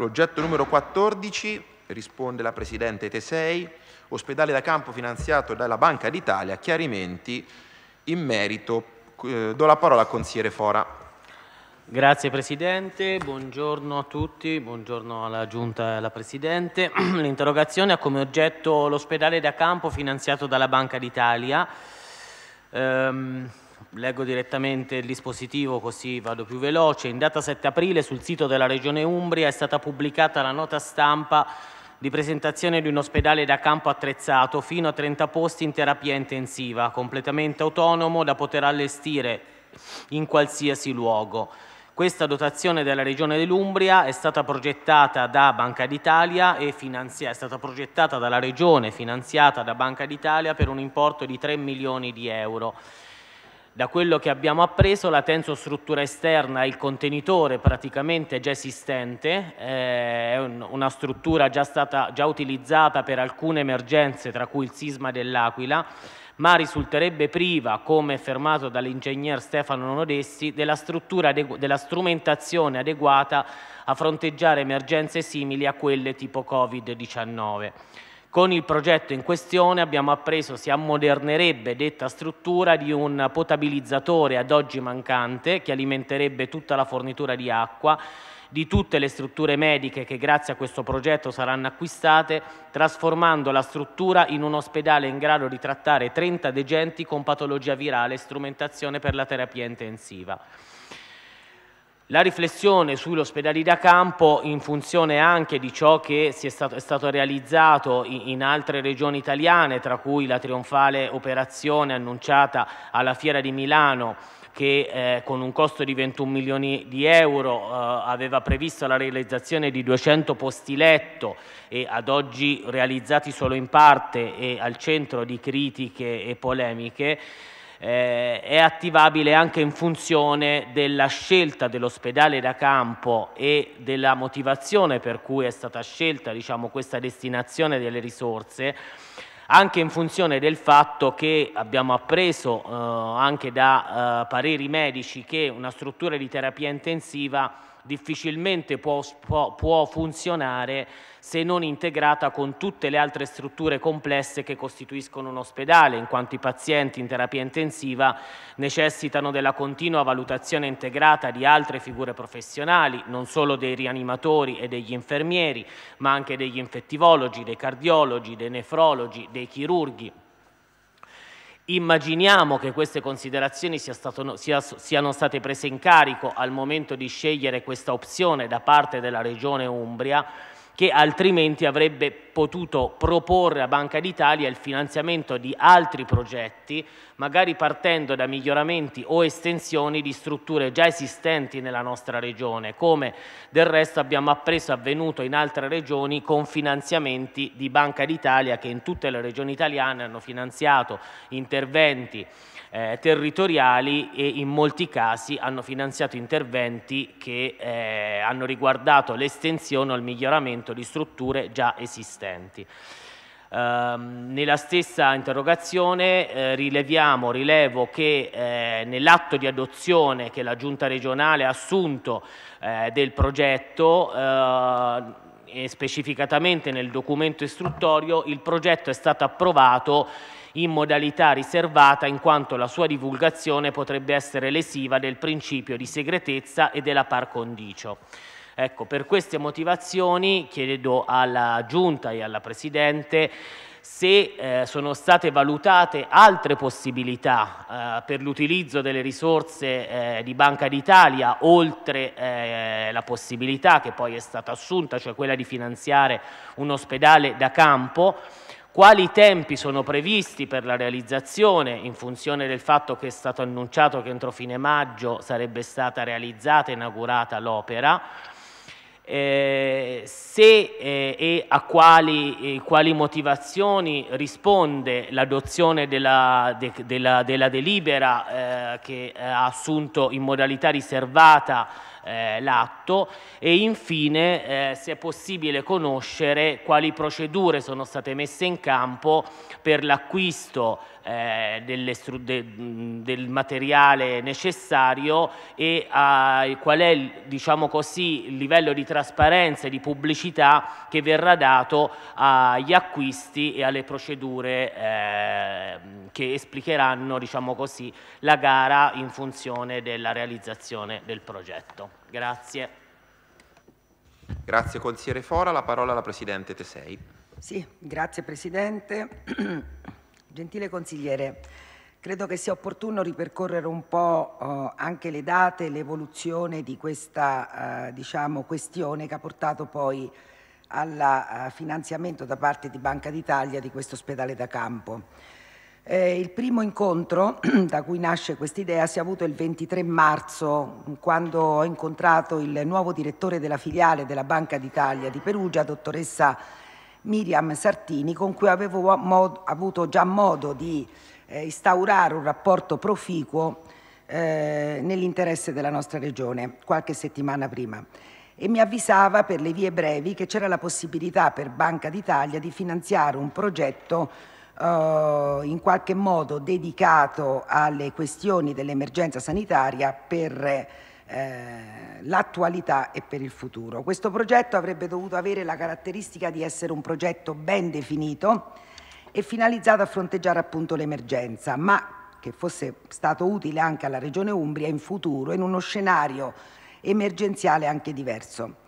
L'oggetto numero 14, risponde la Presidente Tesei, ospedale da campo finanziato dalla Banca d'Italia, chiarimenti in merito. Eh, do la parola al consigliere Fora. Grazie Presidente, buongiorno a tutti, buongiorno alla Giunta e alla Presidente. L'interrogazione ha come oggetto l'ospedale da campo finanziato dalla Banca d'Italia. Ehm, Leggo direttamente il dispositivo così vado più veloce. In data 7 aprile sul sito della Regione Umbria è stata pubblicata la nota stampa di presentazione di un ospedale da campo attrezzato fino a 30 posti in terapia intensiva, completamente autonomo da poter allestire in qualsiasi luogo. Questa dotazione della Regione dell'Umbria è stata progettata da Banca d'Italia e finanzia- è stata progettata dalla Regione, finanziata da Banca d'Italia per un importo di 3 milioni di euro. Da quello che abbiamo appreso la tensostruttura esterna, è il contenitore praticamente già esistente, eh, è un, una struttura già, stata, già utilizzata per alcune emergenze, tra cui il sisma dell'Aquila, ma risulterebbe priva, come affermato dall'ingegner Stefano Nodessi, della, della strumentazione adeguata a fronteggiare emergenze simili a quelle tipo Covid-19. Con il progetto in questione abbiamo appreso si ammodernerebbe detta struttura di un potabilizzatore ad oggi mancante che alimenterebbe tutta la fornitura di acqua di tutte le strutture mediche che grazie a questo progetto saranno acquistate, trasformando la struttura in un ospedale in grado di trattare 30 degenti con patologia virale e strumentazione per la terapia intensiva. La riflessione sugli ospedali da campo in funzione anche di ciò che è stato, è stato realizzato in, in altre regioni italiane, tra cui la trionfale operazione annunciata alla Fiera di Milano che eh, con un costo di 21 milioni di euro eh, aveva previsto la realizzazione di 200 posti letto e ad oggi realizzati solo in parte e al centro di critiche e polemiche eh, è attivabile anche in funzione della scelta dell'ospedale da campo e della motivazione per cui è stata scelta diciamo, questa destinazione delle risorse anche in funzione del fatto che abbiamo appreso eh, anche da eh, pareri medici che una struttura di terapia intensiva difficilmente può, può, funzionare se non integrata con tutte le altre strutture complesse che costituiscono un ospedale, in quanto i pazienti in terapia intensiva necessitano della continua valutazione integrata di altre figure professionali, non solo dei rianimatori e degli infermieri, ma anche degli infettivologi, dei cardiologi, dei nefrologi, dei chirurghi Immaginiamo che queste considerazioni sia stato, sia, siano state prese in carico al momento di scegliere questa opzione da parte della Regione Umbria, che altrimenti avrebbe potuto proporre a Banca d'Italia il finanziamento di altri progetti, magari partendo da miglioramenti o estensioni di strutture già esistenti nella nostra regione, come del resto abbiamo appreso avvenuto in altre regioni con finanziamenti di Banca d'Italia che in tutte le regioni italiane hanno finanziato interventi eh, territoriali e in molti casi hanno finanziato interventi che eh, hanno riguardato l'estensione o il miglioramento di strutture già esistenti. Eh, nella stessa interrogazione eh, rileviamo, rilevo che eh, nell'atto di adozione che la Giunta regionale ha assunto eh, del progetto eh, e specificatamente nel documento istruttorio il progetto è stato approvato in modalità riservata in quanto la sua divulgazione potrebbe essere lesiva del principio di segretezza e della par condicio. Ecco, per queste motivazioni chiedo alla Giunta e alla Presidente se eh, sono state valutate altre possibilità eh, per l'utilizzo delle risorse eh, di Banca d'Italia oltre eh, la possibilità che poi è stata assunta, cioè quella di finanziare un ospedale da campo, quali tempi sono previsti per la realizzazione in funzione del fatto che è stato annunciato che entro fine maggio sarebbe stata realizzata e inaugurata l'opera, eh, se eh, e a quali, eh, quali, motivazioni risponde l'adozione della, de, della, della, delibera eh, che ha assunto in modalità riservata eh, l'atto e infine eh, se è possibile conoscere quali procedure sono state messe in campo per l'acquisto eh, de, del materiale necessario e a, eh, qual è diciamo così, il livello di trasparenza e di pubblicità che verrà dato agli acquisti e alle procedure eh, che esplicheranno diciamo così, la gara in funzione della realizzazione del progetto. Grazie. Grazie consigliere Fora, la parola alla Presidente Tesei. Sì, grazie Presidente. Gentile consigliere, credo che sia opportuno ripercorrere un po' eh, anche le date e l'evoluzione di questa eh, diciamo, questione che ha portato poi al eh, finanziamento da parte di Banca d'Italia di questo ospedale da campo. il primo incontro da cui nasce questa idea si è avuto il 23 marzo quando ho incontrato il nuovo direttore della filiale della Banca d'Italia di Perugia, dottoressa Miriam Sartini, con cui avevo mod, avuto già modo di eh, instaurare un rapporto proficuo eh, nell'interesse della nostra regione qualche settimana prima e mi avvisava per le vie brevi che c'era la possibilità per Banca d'Italia di finanziare un progetto eh, in qualche modo dedicato alle questioni dell'emergenza sanitaria per eh, eh, l'attualità e per il futuro. Questo progetto avrebbe dovuto avere la caratteristica di essere un progetto ben definito e finalizzato a fronteggiare appunto l'emergenza, ma che fosse stato utile anche alla Regione Umbria in futuro, in uno scenario emergenziale anche diverso.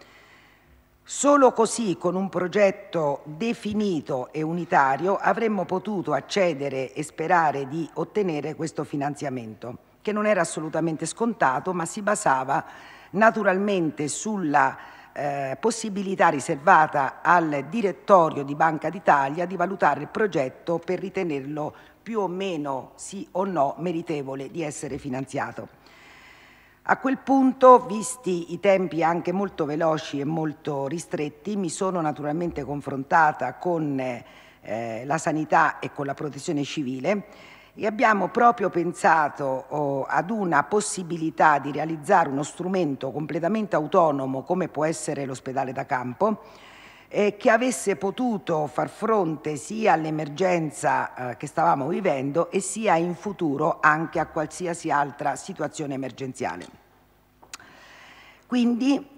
Solo così, con un progetto definito e unitario, avremmo potuto accedere e sperare di ottenere questo finanziamento che non era assolutamente scontato, ma si basava naturalmente sulla eh, possibilità riservata al direttorio di Banca d'Italia di valutare il progetto per ritenerlo più o meno sì o no meritevole di essere finanziato. A quel punto, visti i tempi anche molto veloci e molto ristretti, mi sono naturalmente confrontata con eh, la sanità e con la protezione civile e abbiamo proprio pensato oh, ad una possibilità di realizzare uno strumento completamente autonomo come può essere l'ospedale da campo, eh, che avesse potuto far fronte sia all'emergenza eh, che stavamo vivendo e sia in futuro anche a qualsiasi altra situazione emergenziale. Quindi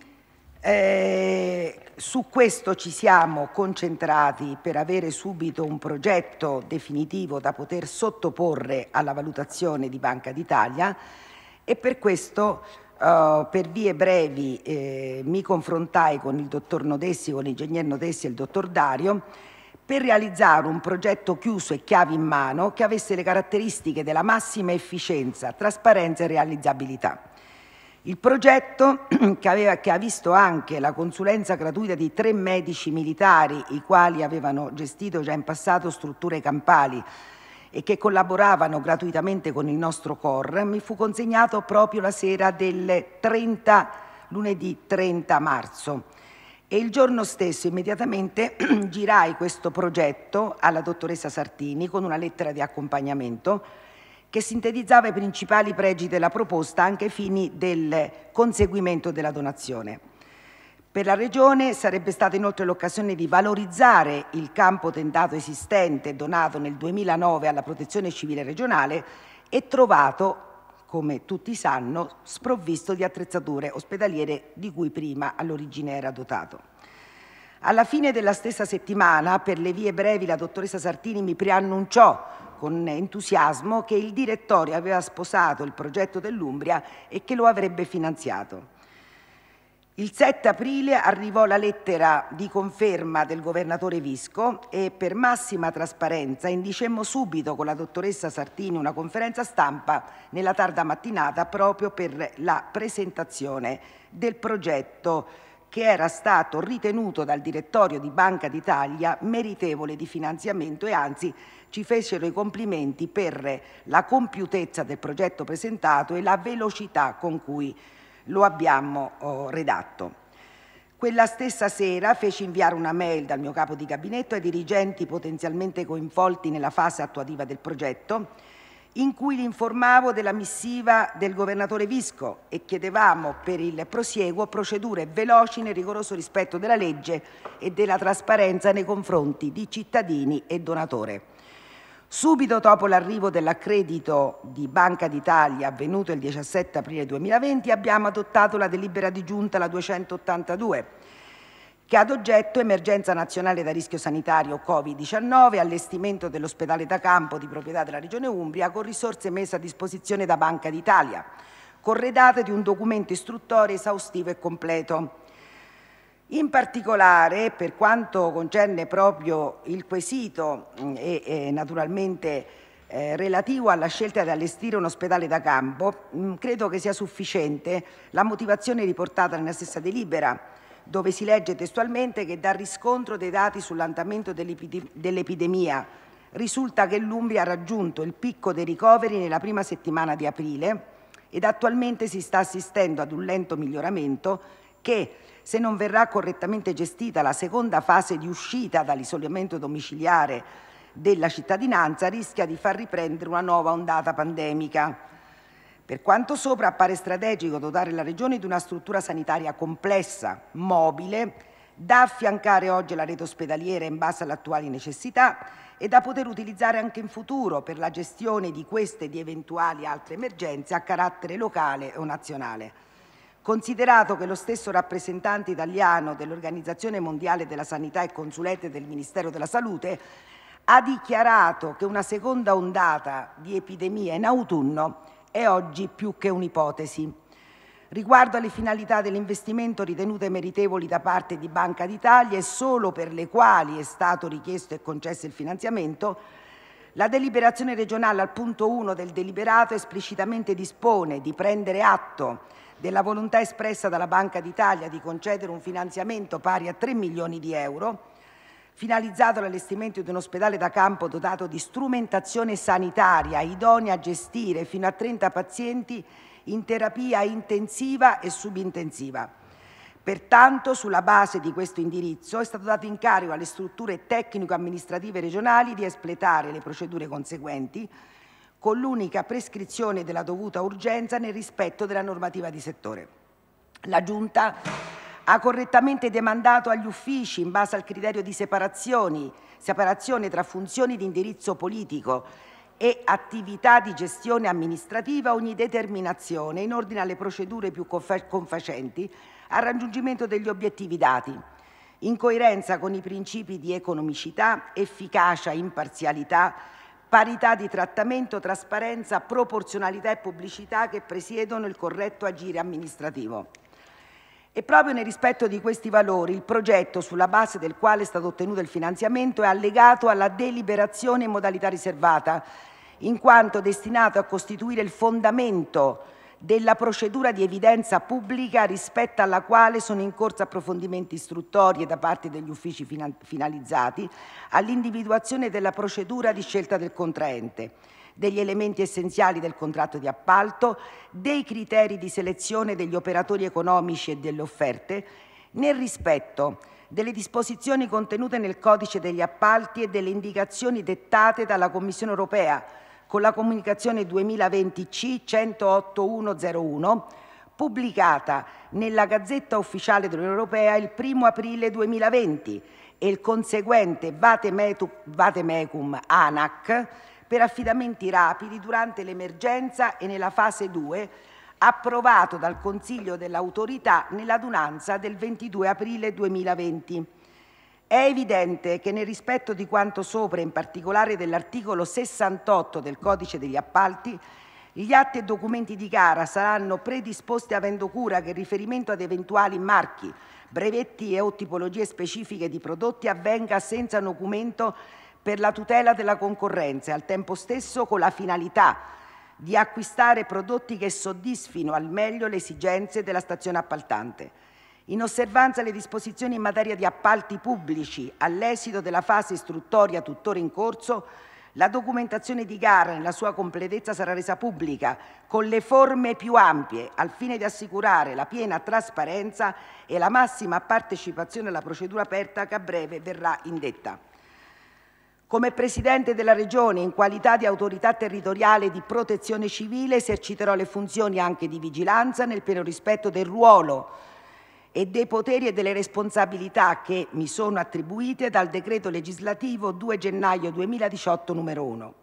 eh, su questo ci siamo concentrati per avere subito un progetto definitivo da poter sottoporre alla valutazione di Banca d'Italia e per questo eh, per vie brevi eh, mi confrontai con il dottor Nodessi, con l'ingegner Nodessi e il dottor Dario per realizzare un progetto chiuso e chiave in mano che avesse le caratteristiche della massima efficienza, trasparenza e realizzabilità. Il progetto che, aveva, che, ha visto anche la consulenza gratuita di tre medici militari, i quali avevano gestito già in passato strutture campali e che collaboravano gratuitamente con il nostro COR, mi fu consegnato proprio la sera del 30, lunedì 30 marzo. E il giorno stesso immediatamente girai questo progetto alla dottoressa Sartini con una lettera di accompagnamento che sintetizzava i principali pregi della proposta anche ai fini del conseguimento della donazione. Per la Regione sarebbe stata inoltre l'occasione di valorizzare il campo tentato esistente donato nel 2009 alla Protezione Civile Regionale e trovato come tutti sanno, sprovvisto di attrezzature ospedaliere di cui prima all'origine era dotato. Alla fine della stessa settimana, per le vie brevi, la dottoressa Sartini mi preannunciò con entusiasmo che il direttore aveva sposato il progetto dell'Umbria e che lo avrebbe finanziato. Il 7 aprile arrivò la lettera di conferma del governatore Visco e per massima trasparenza indicemmo subito con la dottoressa Sartini una conferenza stampa nella tarda mattinata proprio per la presentazione del progetto che era stato ritenuto dal direttorio di Banca d'Italia meritevole di finanziamento e anzi ci fecero i complimenti per la compiutezza del progetto presentato e la velocità con cui lo abbiamo oh, redatto. Quella stessa sera feci inviare una mail dal mio capo di gabinetto ai dirigenti potenzialmente coinvolti nella fase attuativa del progetto, in cui li informavo della missiva del governatore Visco e chiedevamo per il prosieguo procedure veloci nel rigoroso rispetto della legge e della trasparenza nei confronti di cittadini e donatore. Subito dopo l'arrivo dell'accredito di Banca d'Italia avvenuto il 17 aprile 2020 abbiamo adottato la delibera di giunta la 282 che ha ad oggetto emergenza nazionale da rischio sanitario Covid-19, allestimento dell'ospedale da campo di proprietà della Regione Umbria con risorse messe a disposizione da Banca d'Italia, corredate di un documento istruttore esaustivo e completo in particolare, per quanto concerne proprio il quesito mm, e, naturalmente eh, relativo alla scelta di allestire un ospedale da campo, mm, credo che sia sufficiente la motivazione riportata nella stessa delibera, dove si legge testualmente che dal riscontro dei dati sull'andamento dell'epidemia risulta che l'Umbria ha raggiunto il picco dei ricoveri nella prima settimana di aprile ed attualmente si sta assistendo ad un lento miglioramento che se non verrà correttamente gestita la seconda fase di uscita dall'isolamento domiciliare della cittadinanza, rischia di far riprendere una nuova ondata pandemica. Per quanto sopra appare strategico dotare la Regione di una struttura sanitaria complessa, mobile, da affiancare oggi alla rete ospedaliera in base alle attuali necessità e da poter utilizzare anche in futuro per la gestione di queste e di eventuali altre emergenze a carattere locale o nazionale. Considerato che lo stesso rappresentante italiano dell'Organizzazione Mondiale della Sanità e consulente del Ministero della Salute ha dichiarato che una seconda ondata di epidemia in autunno è oggi più che un'ipotesi. Riguardo alle finalità dell'investimento ritenute meritevoli da parte di Banca d'Italia e solo per le quali è stato richiesto e concesso il finanziamento, la deliberazione regionale al punto 1 del deliberato esplicitamente dispone di prendere atto della volontà espressa dalla Banca d'Italia di concedere un finanziamento pari a 3 milioni di euro, finalizzato all'allestimento di un ospedale da campo dotato di strumentazione sanitaria idonea a gestire fino a 30 pazienti in terapia intensiva e subintensiva. Pertanto, sulla base di questo indirizzo, è stato dato incarico alle strutture tecnico-amministrative regionali di espletare le procedure conseguenti, con l'unica prescrizione della dovuta urgenza nel rispetto della normativa di settore. La Giunta ha correttamente demandato agli uffici, in base al criterio di separazione tra funzioni di indirizzo politico e attività di gestione amministrativa, ogni determinazione in ordine alle procedure più confacenti al raggiungimento degli obiettivi dati, in coerenza con i principi di economicità, efficacia, imparzialità, parità di trattamento, trasparenza, proporzionalità e pubblicità che presiedono il corretto agire amministrativo. E proprio nel rispetto di questi valori il progetto sulla base del quale è stato ottenuto il finanziamento è allegato alla deliberazione in modalità riservata, in quanto destinato a costituire il fondamento della procedura di evidenza pubblica rispetto alla quale sono in corso approfondimenti istruttori da parte degli uffici finalizzati all'individuazione della procedura di scelta del contraente, degli elementi essenziali del contratto di appalto, dei criteri di selezione degli operatori economici e delle offerte, nel rispetto delle disposizioni contenute nel codice degli appalti e delle indicazioni dettate dalla Commissione europea con la comunicazione 2020C 108101 pubblicata nella Gazzetta Ufficiale dell'Unione Europea il 1 aprile 2020 e il conseguente Vatemecum ANAC per affidamenti rapidi durante l'emergenza e nella fase 2 approvato dal Consiglio dell'Autorità nell'adunanza del 22 aprile 2020. È evidente che nel rispetto di quanto sopra, in particolare dell'articolo 68 del Codice degli appalti, gli atti e documenti di gara saranno predisposti avendo cura che il riferimento ad eventuali marchi, brevetti e o tipologie specifiche di prodotti avvenga senza documento per la tutela della concorrenza e al tempo stesso con la finalità di acquistare prodotti che soddisfino al meglio le esigenze della stazione appaltante in osservanza alle disposizioni in materia di appalti pubblici, all'esito della fase istruttoria tuttora in corso, la documentazione di gara nella sua completezza sarà resa pubblica con le forme più ampie al fine di assicurare la piena trasparenza e la massima partecipazione alla procedura aperta che a breve verrà indetta. Come Presidente della Regione, in qualità di autorità territoriale di protezione civile, eserciterò le funzioni anche di vigilanza nel pieno rispetto del ruolo e dei poteri e delle responsabilità che mi sono attribuite dal decreto legislativo 2 gennaio 2018 numero 1.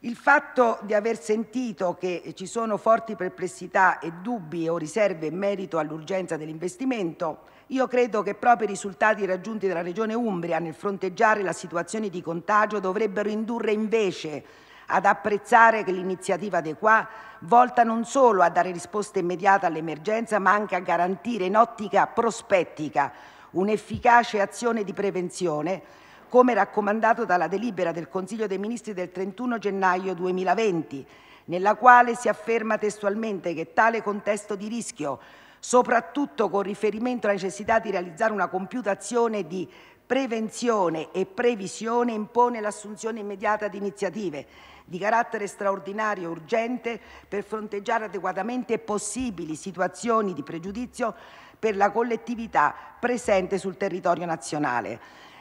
Il fatto di aver sentito che ci sono forti perplessità e dubbi o riserve in merito all'urgenza dell'investimento, io credo che proprio i risultati raggiunti dalla Regione Umbria nel fronteggiare la situazione di contagio dovrebbero indurre invece ad apprezzare l'iniziativa De Qua, volta non solo a dare risposta immediata all'emergenza, ma anche a garantire in ottica prospettica un'efficace azione di prevenzione, come raccomandato dalla delibera del Consiglio dei Ministri del 31 gennaio 2020, nella quale si afferma testualmente che tale contesto di rischio, soprattutto con riferimento alla necessità di realizzare una compiuta azione di prevenzione e previsione impone l'assunzione immediata di iniziative di carattere straordinario e urgente per fronteggiare adeguatamente possibili situazioni di pregiudizio per la collettività presente sul territorio nazionale.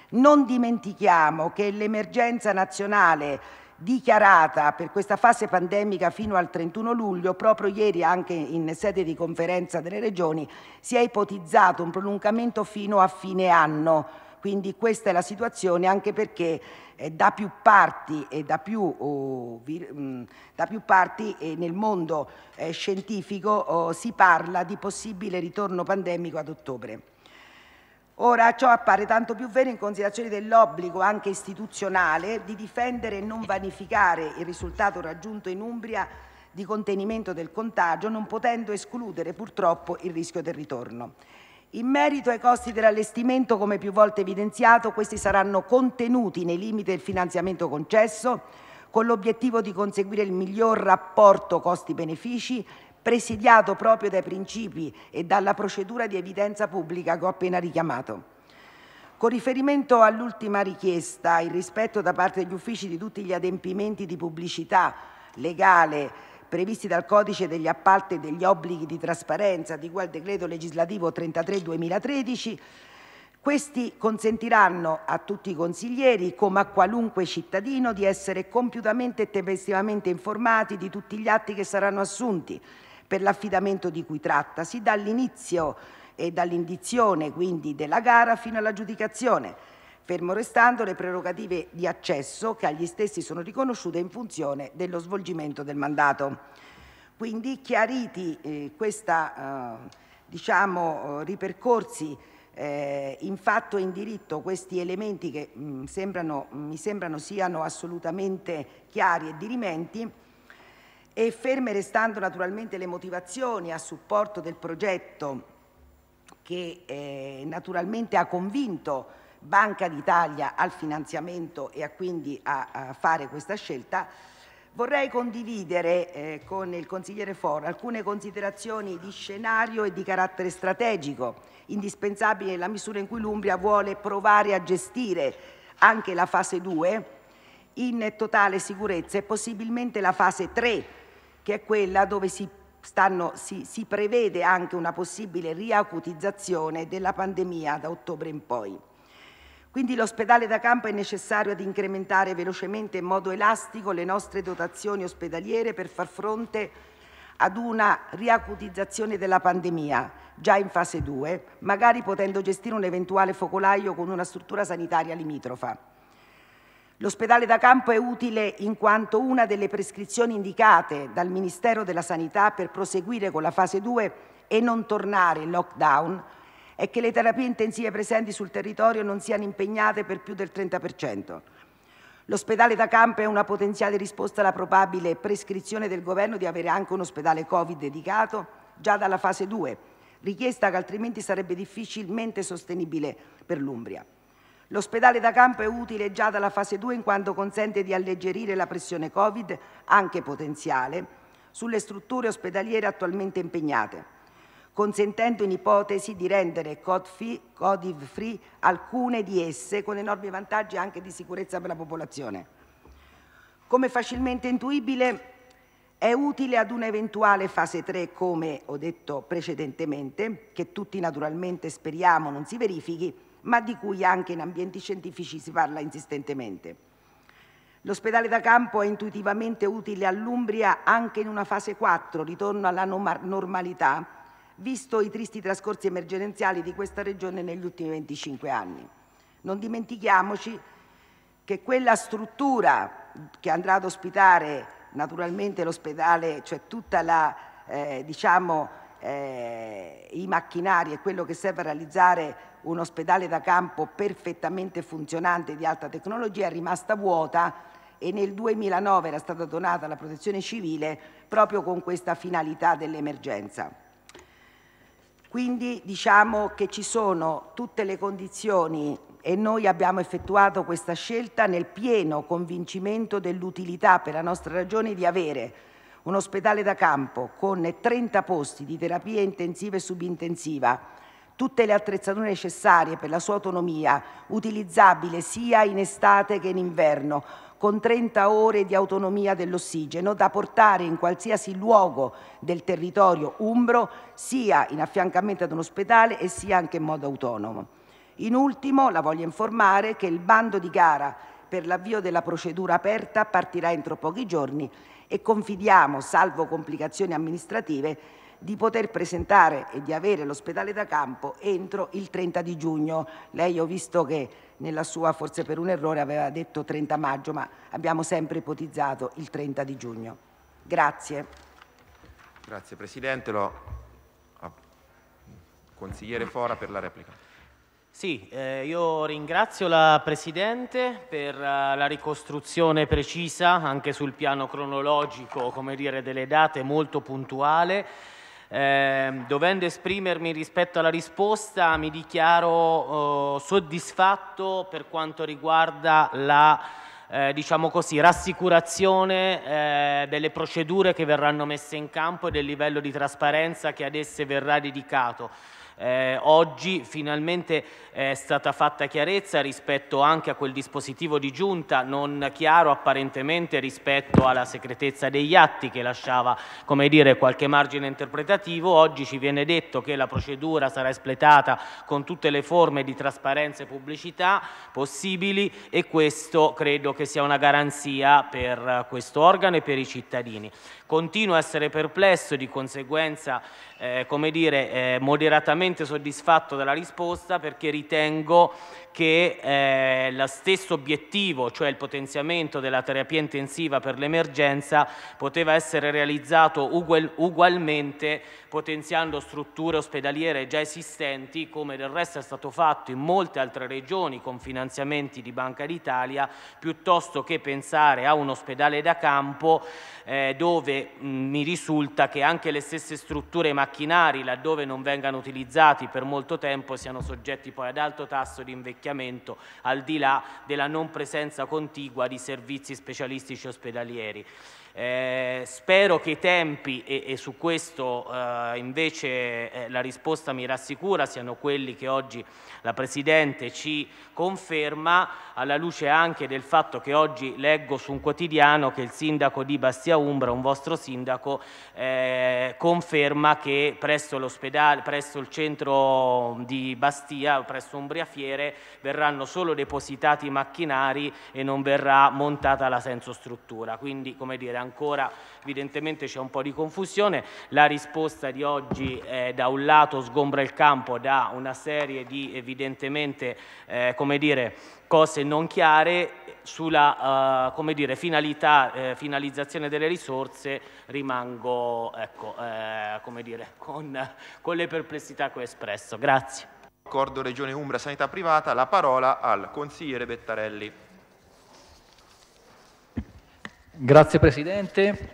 Non dimentichiamo che l'emergenza nazionale dichiarata per questa fase pandemica fino al 31 luglio, proprio ieri anche in sede di conferenza delle regioni, si è ipotizzato un prolungamento fino a fine anno. Quindi questa è la situazione anche perché eh, da più parti, da più, oh, mm, da più parti nel mondo eh, scientifico oh, si parla di possibile ritorno pandemico ad ottobre. Ora ciò appare tanto più vero in considerazione dell'obbligo anche istituzionale di difendere e non vanificare il risultato raggiunto in Umbria di contenimento del contagio, non potendo escludere purtroppo il rischio del ritorno. In merito ai costi dell'allestimento, come più volte evidenziato, questi saranno contenuti nei limiti del finanziamento concesso con l'obiettivo di conseguire il miglior rapporto costi-benefici presidiato proprio dai principi e dalla procedura di evidenza pubblica che ho appena richiamato. Con riferimento all'ultima richiesta, il rispetto da parte degli uffici di tutti gli adempimenti di pubblicità legale previsti dal codice degli appalti e degli obblighi di trasparenza di cui al decreto legislativo 33-2013, questi consentiranno a tutti i consiglieri, come a qualunque cittadino, di essere compiutamente e tempestivamente informati di tutti gli atti che saranno assunti per l'affidamento di cui trattasi dall'inizio e dall'indizione quindi della gara fino all'aggiudicazione fermo restando le prerogative di accesso che agli stessi sono riconosciute in funzione dello svolgimento del mandato. Quindi chiariti eh, questi eh, diciamo, eh, ripercorsi eh, in fatto e in diritto questi elementi che mh, mm, sembrano, mm, mi sembrano siano assolutamente chiari e dirimenti e ferme restando naturalmente le motivazioni a supporto del progetto che eh, naturalmente ha convinto Banca d'Italia al finanziamento e a quindi a, a, fare questa scelta, vorrei condividere eh, con il consigliere Foro alcune considerazioni di scenario e di carattere strategico, indispensabili nella misura in cui l'Umbria vuole provare a gestire anche la fase 2 in totale sicurezza e possibilmente la fase 3, che è quella dove si Stanno, si, si, prevede anche una possibile riacutizzazione della pandemia da ottobre in poi. Quindi l'ospedale da campo è necessario ad incrementare velocemente in modo elastico le nostre dotazioni ospedaliere per far fronte ad una riacutizzazione della pandemia, già in fase 2, magari potendo gestire un eventuale focolaio con una struttura sanitaria limitrofa. L'ospedale da campo è utile in quanto una delle prescrizioni indicate dal Ministero della Sanità per proseguire con la fase 2 e non tornare in lockdown è che le terapie intensive presenti sul territorio non siano impegnate per più del 30%. L'ospedale da campo è una potenziale risposta alla probabile prescrizione del governo di avere anche un ospedale Covid dedicato già dalla fase 2, richiesta che altrimenti sarebbe difficilmente sostenibile per l'Umbria. L'ospedale da campo è utile già dalla fase 2 in quanto consente di alleggerire la pressione Covid, anche potenziale, sulle strutture ospedaliere attualmente impegnate consentendo in ipotesi di rendere codiv free alcune di esse con enormi vantaggi anche di sicurezza per la popolazione. Come facilmente intuibile è utile ad un'eventuale fase 3, come ho detto precedentemente, che tutti naturalmente speriamo non si verifichi, ma di cui anche in ambienti scientifici si parla insistentemente. L'ospedale da campo è intuitivamente utile all'Umbria anche in una fase 4, ritorno alla normalità, visto i tristi trascorsi emergenziali di questa Regione negli ultimi 25 anni. Non dimentichiamoci che quella struttura che andrà ad ospitare naturalmente l'ospedale, cioè tutta la, eh, diciamo, eh, i macchinari e quello che serve a realizzare un ospedale da campo perfettamente funzionante di alta tecnologia è rimasta vuota e nel 2009 era stata donata alla protezione civile proprio con questa finalità dell'emergenza. Quindi diciamo che ci sono tutte le condizioni e noi abbiamo effettuato questa scelta nel pieno convincimento dell'utilità per la nostra ragione di avere un ospedale da campo con 30 posti di terapia intensiva e subintensiva, tutte le attrezzature necessarie per la sua autonomia, utilizzabile sia in estate che in inverno, con 30 ore di autonomia dell'ossigeno da portare in qualsiasi luogo del territorio umbro, sia in affiancamento ad un ospedale e sia anche in modo autonomo. In ultimo la voglio informare che il bando di gara per l'avvio della procedura aperta partirà entro pochi giorni e confidiamo, salvo complicazioni amministrative, di poter presentare e di avere l'ospedale da campo entro il 30 di giugno. Lei ho visto che nella sua, forse per un errore, aveva detto 30 maggio, ma abbiamo sempre ipotizzato il 30 di giugno. Grazie. Grazie Presidente, lo ah, consigliere Fora per la replica. Sì, eh, io ringrazio la Presidente per uh, la ricostruzione precisa, anche sul piano cronologico, come dire, delle date molto puntuale. Eh, dovendo esprimermi rispetto alla risposta, mi dichiaro eh, soddisfatto per quanto riguarda la eh, diciamo così, rassicurazione eh, delle procedure che verranno messe in campo e del livello di trasparenza che ad esse verrà dedicato. Eh, oggi finalmente eh, è stata fatta chiarezza rispetto anche a quel dispositivo di giunta non chiaro apparentemente rispetto alla segretezza degli atti che lasciava come dire, qualche margine interpretativo. Oggi ci viene detto che la procedura sarà espletata con tutte le forme di trasparenza e pubblicità possibili e questo credo che sia una garanzia per eh, questo organo e per i cittadini. Continuo a essere perplesso di conseguenza eh, come dire, eh, moderatamente soddisfatto della risposta perché ritengo che eh, lo stesso obiettivo, cioè il potenziamento della terapia intensiva per l'emergenza, poteva essere realizzato ugual ugualmente potenziando strutture ospedaliere già esistenti, come del resto è stato fatto in molte altre regioni con finanziamenti di Banca d'Italia, piuttosto che pensare a un ospedale da campo eh, dove mh, mi risulta che anche le stesse strutture macchinari, laddove non vengano utilizzati per molto tempo, siano soggetti poi ad alto tasso di invecchiamento invecchiamento, al di là della non presenza contigua di servizi specialistici ospedalieri. Eh, spero che i tempi, e, e su questo eh, invece eh, la risposta mi rassicura, siano quelli che oggi la Presidente ci conferma, alla luce anche del fatto che oggi leggo su un quotidiano che il sindaco di Bastia Umbra, un vostro sindaco, eh, conferma che presso, l'ospedale, presso il centro di Bastia, presso Umbria Fiere, verranno solo depositati i macchinari e non verrà montata la senso struttura. Quindi, come dire, ancora evidentemente c'è un po' di confusione. La risposta di oggi eh, da un lato sgombra il campo da una serie di evidentemente eh, come dire, cose non chiare sulla uh, dire, finalità, eh, finalizzazione delle risorse rimango ecco, eh, dire, con, con, le perplessità che ho espresso. Grazie. Accordo Regione Umbra Sanità Privata, la parola al consigliere Bettarelli. Grazie Presidente.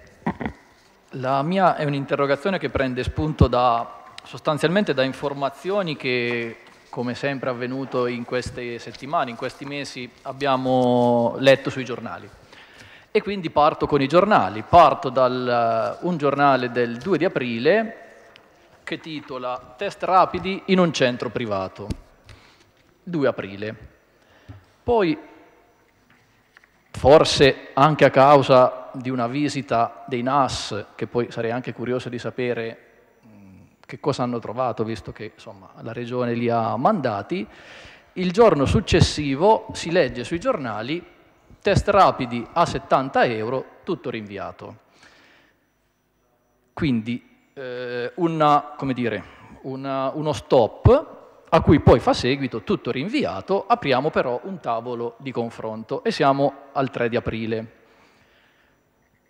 La mia è un'interrogazione che prende spunto da, sostanzialmente da informazioni che, come sempre avvenuto in queste settimane, in questi mesi, abbiamo letto sui giornali. E quindi parto con i giornali. Parto da eh, un giornale del 2 di aprile che titola Test rapidi in un centro privato. 2 aprile. Poi forse anche a causa di una visita dei NAS, che poi sarei anche curioso di sapere che cosa hanno trovato, visto che insomma, la regione li ha mandati, il giorno successivo si legge sui giornali test rapidi a 70 euro, tutto rinviato. Quindi eh, una, dire, una, uno stop a cui poi fa seguito, tutto rinviato, apriamo però un tavolo di confronto e siamo al 3 di aprile.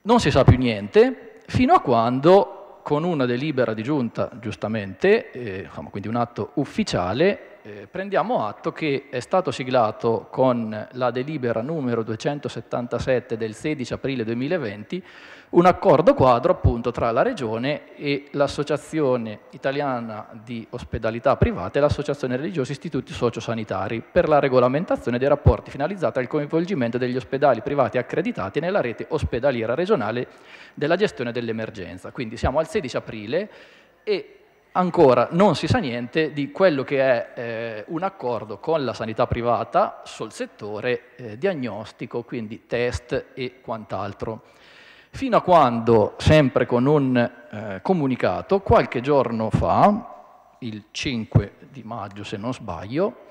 Non si sa più niente fino a quando con una delibera di giunta, giustamente, eh, quindi un atto ufficiale, eh, prendiamo atto che è stato siglato con la delibera numero 277 del 16 aprile 2020 un accordo quadro appunto tra la Regione e l'Associazione Italiana di Ospedalità Private e l'Associazione Religiosi Istituti Sociosanitari per la regolamentazione dei rapporti finalizzati al coinvolgimento degli ospedali privati accreditati nella rete ospedaliera regionale della gestione dell'emergenza. Quindi siamo al 16 aprile e ancora non si sa niente di quello che è eh, un accordo con la sanità privata sul settore eh, diagnostico, quindi test e quant'altro. Fino a quando, sempre con un eh, comunicato, qualche giorno fa, il 5 di maggio se non sbaglio,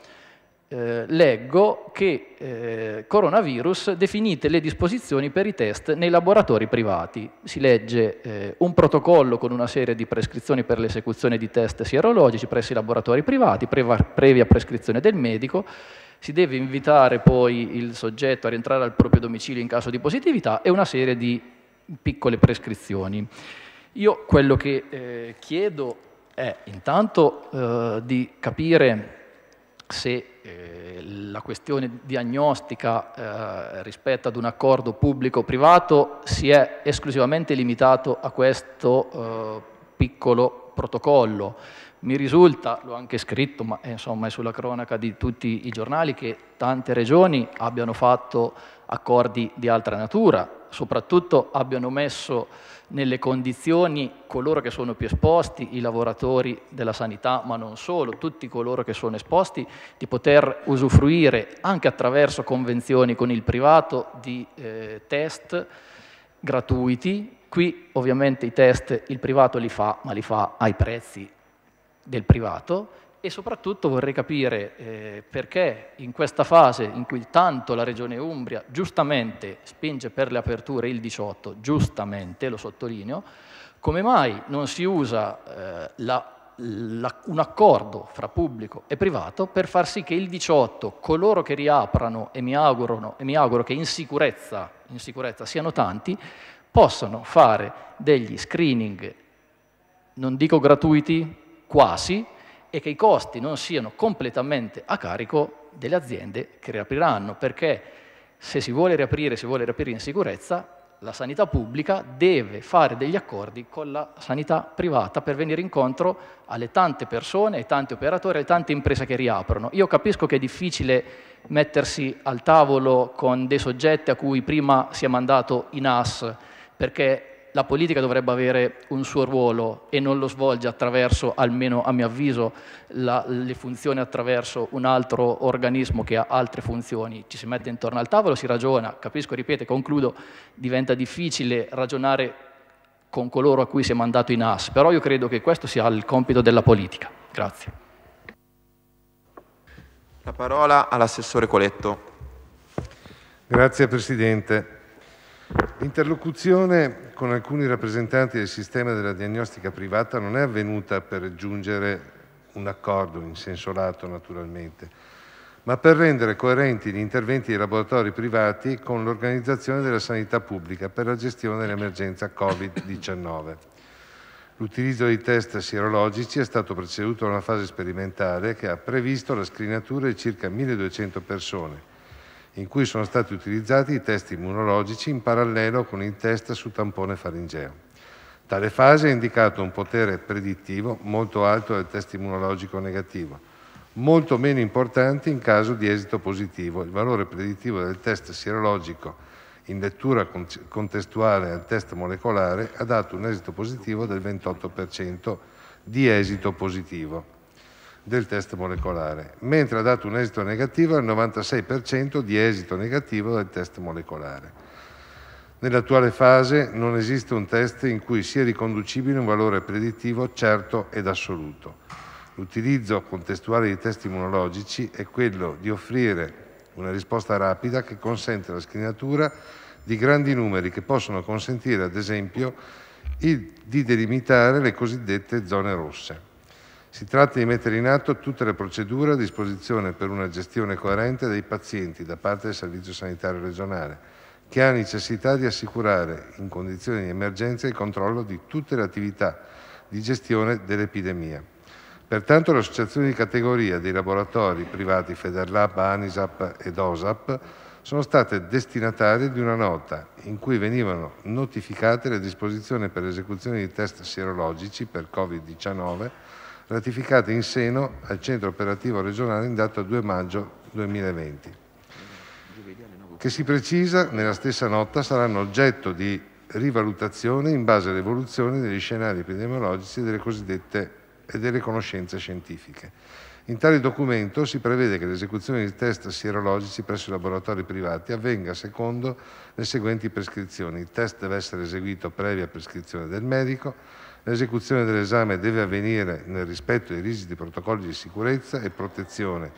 eh, leggo che eh, coronavirus definite le disposizioni per i test nei laboratori privati. Si legge eh, un protocollo con una serie di prescrizioni per l'esecuzione di test sierologici presso i laboratori privati, preva, previa prescrizione del medico. Si deve invitare poi il soggetto a rientrare al proprio domicilio in caso di positività e una serie di piccole prescrizioni. Io quello che eh, chiedo è intanto eh, di capire se eh, la questione diagnostica eh, rispetto ad un accordo pubblico-privato si è esclusivamente limitato a questo eh, piccolo protocollo. Mi risulta, l'ho anche scritto, ma eh, insomma è sulla cronaca di tutti i giornali, che tante regioni abbiano fatto accordi di altra natura, soprattutto abbiano messo nelle condizioni coloro che sono più esposti, i lavoratori della sanità, ma non solo, tutti coloro che sono esposti, di poter usufruire anche attraverso convenzioni con il privato di eh, test gratuiti. Qui ovviamente i test il privato li fa, ma li fa ai prezzi del privato e soprattutto vorrei capire eh, perché in questa fase in cui tanto la Regione Umbria giustamente spinge per le aperture il 18, giustamente lo sottolineo, come mai non si usa eh, la, la, un accordo fra pubblico e privato per far sì che il 18 coloro che riaprano e mi, augurano, e mi auguro che in sicurezza, in sicurezza siano tanti, possano fare degli screening, non dico gratuiti, quasi, e che i costi non siano completamente a carico delle aziende che riapriranno, perché se si vuole riaprire, si vuole riaprire in sicurezza, la sanità pubblica deve fare degli accordi con la sanità privata per venire incontro alle tante persone, ai tanti operatori, alle tante imprese che riaprono. Io capisco che è difficile mettersi al tavolo con dei soggetti a cui prima si è mandato i NAS, perché la politica dovrebbe avere un suo ruolo e non lo svolge attraverso, almeno a mio avviso, la, le funzioni attraverso un altro organismo che ha altre funzioni. Ci si mette intorno al tavolo, si ragiona, capisco, ripeto, concludo, diventa difficile ragionare con coloro a cui si è mandato in AS, però io credo che questo sia il compito della politica. Grazie. La parola all'assessore Coletto. Grazie Presidente. L'interlocuzione con alcuni rappresentanti del sistema della diagnostica privata non è avvenuta per giungere un accordo in senso lato naturalmente, ma per rendere coerenti gli interventi dei laboratori privati con l'organizzazione della sanità pubblica per la gestione dell'emergenza Covid-19. L'utilizzo dei test sierologici è stato preceduto da una fase sperimentale che ha previsto la screenatura di circa 1200 persone, in cui sono stati utilizzati i test immunologici in parallelo con il test su tampone faringeo. Tale fase ha indicato un potere predittivo molto alto del test immunologico negativo, molto meno importante in caso di esito positivo. Il valore predittivo del test sierologico in lettura contestuale al test molecolare ha dato un esito positivo del 28% di esito positivo del test molecolare, mentre ha dato un esito negativo al 96% di esito negativo del test molecolare. Nell'attuale fase non esiste un test in cui sia riconducibile un valore predittivo certo ed assoluto. L'utilizzo contestuale dei test immunologici è quello di offrire una risposta rapida che consente la scrinatura di grandi numeri che possono consentire, ad esempio, il, di delimitare le cosiddette zone rosse. Si tratta di mettere in atto tutte le procedure a disposizione per una gestione coerente dei pazienti da parte del Servizio sanitario regionale, che ha necessità di assicurare, in condizioni di emergenza, il controllo di tutte le attività di gestione dell'epidemia. Pertanto le associazioni di categoria dei laboratori privati Federlab, Anisap ed OSAP sono state destinatarie di una nota in cui venivano notificate le disposizioni per l'esecuzione di test sierologici per Covid-19 ratificate in seno al Centro Operativo Regionale in data 2 maggio 2020, che si precisa nella stessa nota saranno oggetto di rivalutazione in base all'evoluzione degli scenari epidemiologici e delle cosiddette e delle conoscenze scientifiche. In tale documento si prevede che l'esecuzione di test sierologici presso i laboratori privati avvenga secondo le seguenti prescrizioni. Il test deve essere eseguito previa prescrizione del medico, L'esecuzione dell'esame deve avvenire nel rispetto dei rigidi protocolli di sicurezza e protezione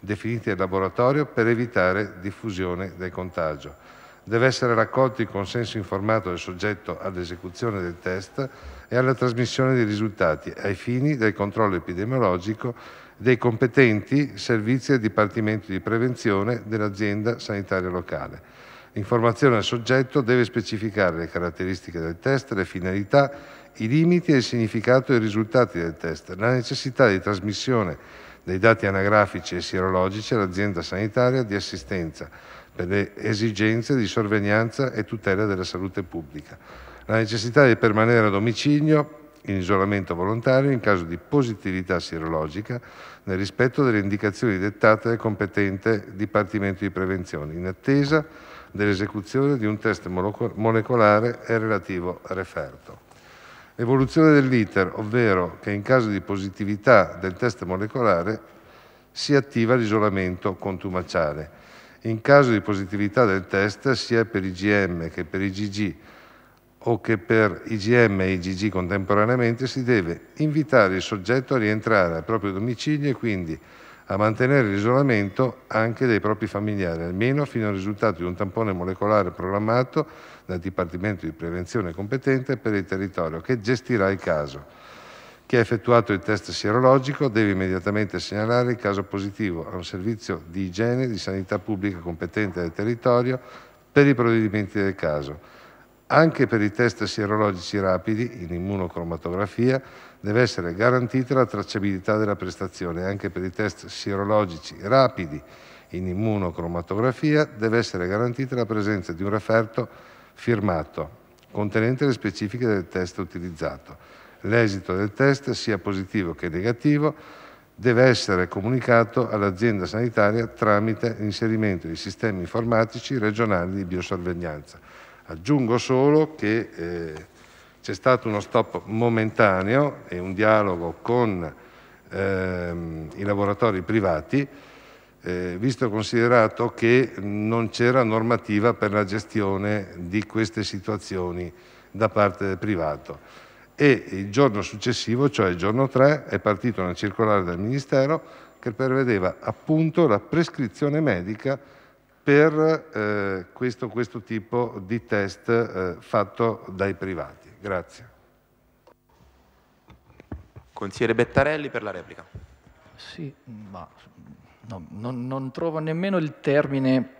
definiti al laboratorio per evitare diffusione del contagio. Deve essere raccolto il consenso informato del soggetto all'esecuzione del test e alla trasmissione dei risultati ai fini del controllo epidemiologico dei competenti servizi del Dipartimento di Prevenzione dell'azienda sanitaria locale. L'informazione al soggetto deve specificare le caratteristiche del test, le finalità i limiti e il significato e i risultati del test, la necessità di trasmissione dei dati anagrafici e sierologici all'azienda sanitaria di assistenza per le esigenze di sorveglianza e tutela della salute pubblica, la necessità di permanere a domicilio in isolamento volontario in caso di positività sierologica nel rispetto delle indicazioni dettate dal competente Dipartimento di Prevenzione in attesa dell'esecuzione di un test molecolare e relativo referto. Evoluzione dell'iter, ovvero che in caso di positività del test molecolare si attiva l'isolamento contumaciale. In caso di positività del test sia per IgM che per IgG o che per IgM e IgG contemporaneamente si deve invitare il soggetto a rientrare al proprio domicilio e quindi a mantenere l'isolamento anche dei propri familiari, almeno fino al risultato di un tampone molecolare programmato dal Dipartimento di Prevenzione competente per il territorio che gestirà il caso. Chi ha effettuato il test sierologico deve immediatamente segnalare il caso positivo a un servizio di igiene e di sanità pubblica competente del territorio per i provvedimenti del caso. Anche per i test sierologici rapidi, in immunocromatografia, deve essere garantita la tracciabilità della prestazione. Anche per i test sierologici rapidi, in immunocromatografia, deve essere garantita la presenza di un referto firmato contenente le specifiche del test utilizzato. L'esito del test, sia positivo che negativo, deve essere comunicato all'azienda sanitaria tramite l'inserimento di sistemi informatici regionali di biosorveglianza. Aggiungo solo che eh, c'è stato uno stop momentaneo e un dialogo con ehm, i laboratori privati eh, visto e considerato che non c'era normativa per la gestione di queste situazioni da parte del privato. E il giorno successivo, cioè il giorno 3, è partita una circolare del Ministero che prevedeva appunto la prescrizione medica per eh, questo, questo, tipo di test eh, fatto dai privati. Grazie. Consigliere Bettarelli per la replica. Sì, ma no, non, non trovo nemmeno il termine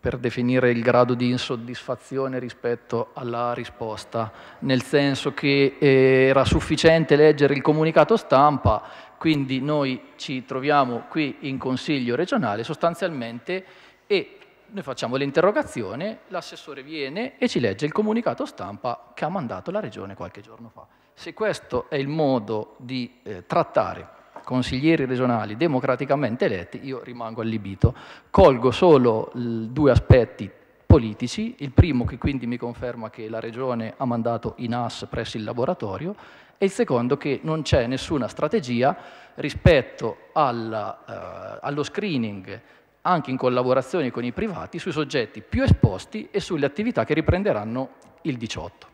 per definire il grado di insoddisfazione rispetto alla risposta, nel senso che eh, era sufficiente leggere il comunicato stampa, quindi noi ci troviamo qui in Consiglio regionale sostanzialmente e noi facciamo l'interrogazione, l'assessore viene e ci legge il comunicato stampa che ha mandato la Regione qualche giorno fa. Se questo è il modo di eh, trattare consiglieri regionali democraticamente eletti, io rimango allibito. Colgo solo due aspetti politici, il primo che quindi mi conferma che la Regione ha mandato in AS presso il laboratorio e il secondo che non c'è nessuna strategia rispetto alla, eh, allo screening anche in collaborazione con i privati sui soggetti più esposti e sulle attività che riprenderanno il 18.